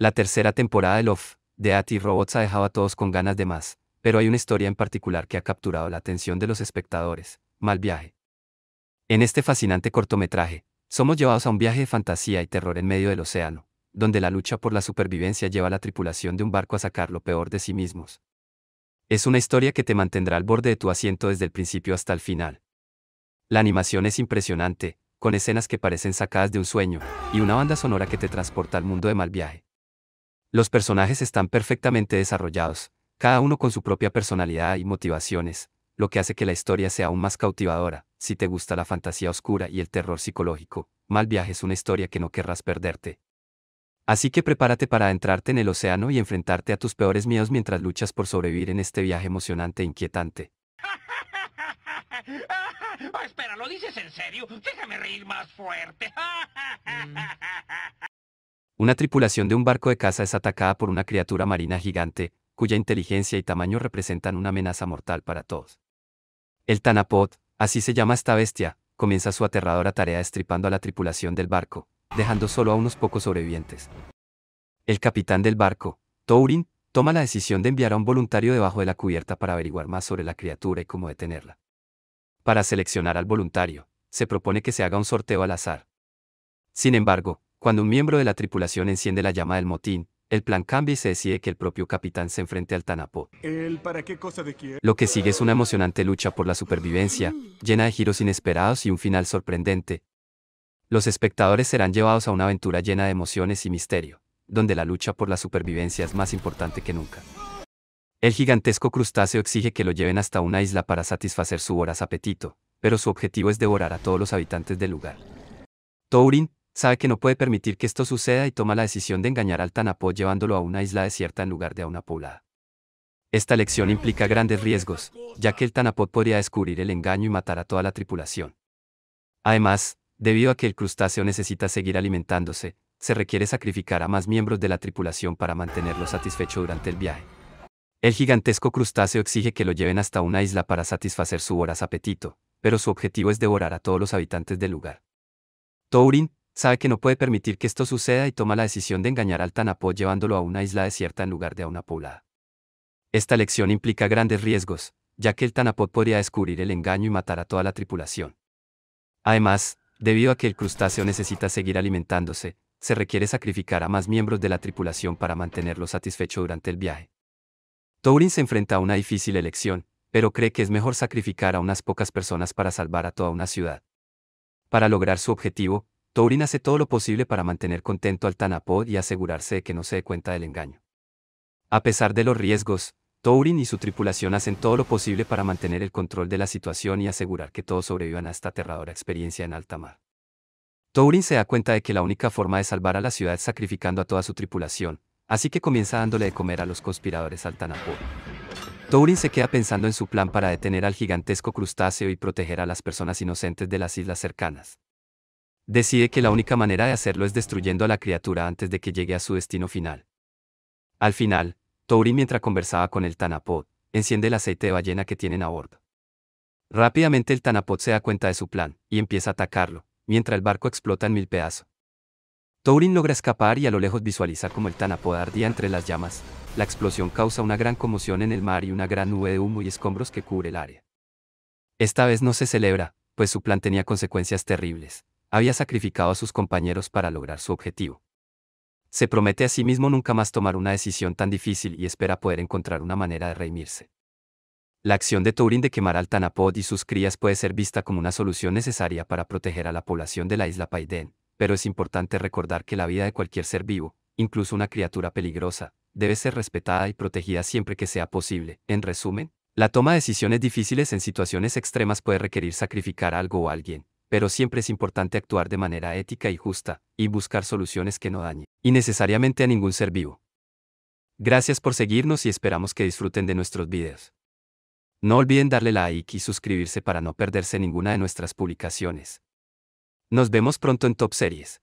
La tercera temporada de Love, de At Robots ha dejado a todos con ganas de más, pero hay una historia en particular que ha capturado la atención de los espectadores, Malviaje. En este fascinante cortometraje, somos llevados a un viaje de fantasía y terror en medio del océano, donde la lucha por la supervivencia lleva a la tripulación de un barco a sacar lo peor de sí mismos. Es una historia que te mantendrá al borde de tu asiento desde el principio hasta el final. La animación es impresionante, con escenas que parecen sacadas de un sueño, y una banda sonora que te transporta al mundo de Malviaje. Los personajes están perfectamente desarrollados, cada uno con su propia personalidad y motivaciones, lo que hace que la historia sea aún más cautivadora. Si te gusta la fantasía oscura y el terror psicológico, Mal Viaje es una historia que no querrás perderte. Así que prepárate para adentrarte en el océano y enfrentarte a tus peores miedos mientras luchas por sobrevivir en este viaje emocionante e inquietante. Oh, espera, ¿lo dices en serio? Déjame reír más fuerte. Mm. Una tripulación de un barco de caza es atacada por una criatura marina gigante, cuya inteligencia y tamaño representan una amenaza mortal para todos. El Tanapod, así se llama esta bestia, comienza su aterradora tarea estripando a la tripulación del barco, dejando solo a unos pocos sobrevivientes. El capitán del barco, Taurin, toma la decisión de enviar a un voluntario debajo de la cubierta para averiguar más sobre la criatura y cómo detenerla. Para seleccionar al voluntario, se propone que se haga un sorteo al azar. Sin embargo, cuando un miembro de la tripulación enciende la llama del motín, el plan cambia y se decide que el propio capitán se enfrente al ¿El Lo que sigue es una emocionante lucha por la supervivencia, llena de giros inesperados y un final sorprendente. Los espectadores serán llevados a una aventura llena de emociones y misterio, donde la lucha por la supervivencia es más importante que nunca. El gigantesco crustáceo exige que lo lleven hasta una isla para satisfacer su voraz apetito, pero su objetivo es devorar a todos los habitantes del lugar. Tourin, Sabe que no puede permitir que esto suceda y toma la decisión de engañar al tanapod llevándolo a una isla desierta en lugar de a una poblada. Esta lección implica grandes riesgos, ya que el Tanapod podría descubrir el engaño y matar a toda la tripulación. Además, debido a que el crustáceo necesita seguir alimentándose, se requiere sacrificar a más miembros de la tripulación para mantenerlo satisfecho durante el viaje. El gigantesco crustáceo exige que lo lleven hasta una isla para satisfacer su voraz apetito, pero su objetivo es devorar a todos los habitantes del lugar. Sabe que no puede permitir que esto suceda y toma la decisión de engañar al tanapod llevándolo a una isla desierta en lugar de a una poblada. Esta elección implica grandes riesgos, ya que el tanapod podría descubrir el engaño y matar a toda la tripulación. Además, debido a que el crustáceo necesita seguir alimentándose, se requiere sacrificar a más miembros de la tripulación para mantenerlo satisfecho durante el viaje. Tourin se enfrenta a una difícil elección, pero cree que es mejor sacrificar a unas pocas personas para salvar a toda una ciudad. Para lograr su objetivo, Taurin hace todo lo posible para mantener contento al Tanapod y asegurarse de que no se dé cuenta del engaño. A pesar de los riesgos, Taurin y su tripulación hacen todo lo posible para mantener el control de la situación y asegurar que todos sobrevivan a esta aterradora experiencia en alta mar. Taurin se da cuenta de que la única forma de salvar a la ciudad es sacrificando a toda su tripulación, así que comienza dándole de comer a los conspiradores al Tanapod. Taurin se queda pensando en su plan para detener al gigantesco crustáceo y proteger a las personas inocentes de las islas cercanas decide que la única manera de hacerlo es destruyendo a la criatura antes de que llegue a su destino final. Al final, Taurin mientras conversaba con el Tanapod, enciende el aceite de ballena que tienen a bordo. Rápidamente el Tanapod se da cuenta de su plan, y empieza a atacarlo, mientras el barco explota en mil pedazos. Tourin logra escapar y a lo lejos visualiza como el Tanapod ardía entre las llamas. La explosión causa una gran conmoción en el mar y una gran nube de humo y escombros que cubre el área. Esta vez no se celebra, pues su plan tenía consecuencias terribles había sacrificado a sus compañeros para lograr su objetivo. Se promete a sí mismo nunca más tomar una decisión tan difícil y espera poder encontrar una manera de redimirse. La acción de Turing de quemar al Tanapod y sus crías puede ser vista como una solución necesaria para proteger a la población de la isla Paiden, pero es importante recordar que la vida de cualquier ser vivo, incluso una criatura peligrosa, debe ser respetada y protegida siempre que sea posible. En resumen, la toma de decisiones difíciles en situaciones extremas puede requerir sacrificar algo o alguien, pero siempre es importante actuar de manera ética y justa, y buscar soluciones que no dañen, y necesariamente a ningún ser vivo. Gracias por seguirnos y esperamos que disfruten de nuestros videos. No olviden darle like y suscribirse para no perderse ninguna de nuestras publicaciones. Nos vemos pronto en Top Series.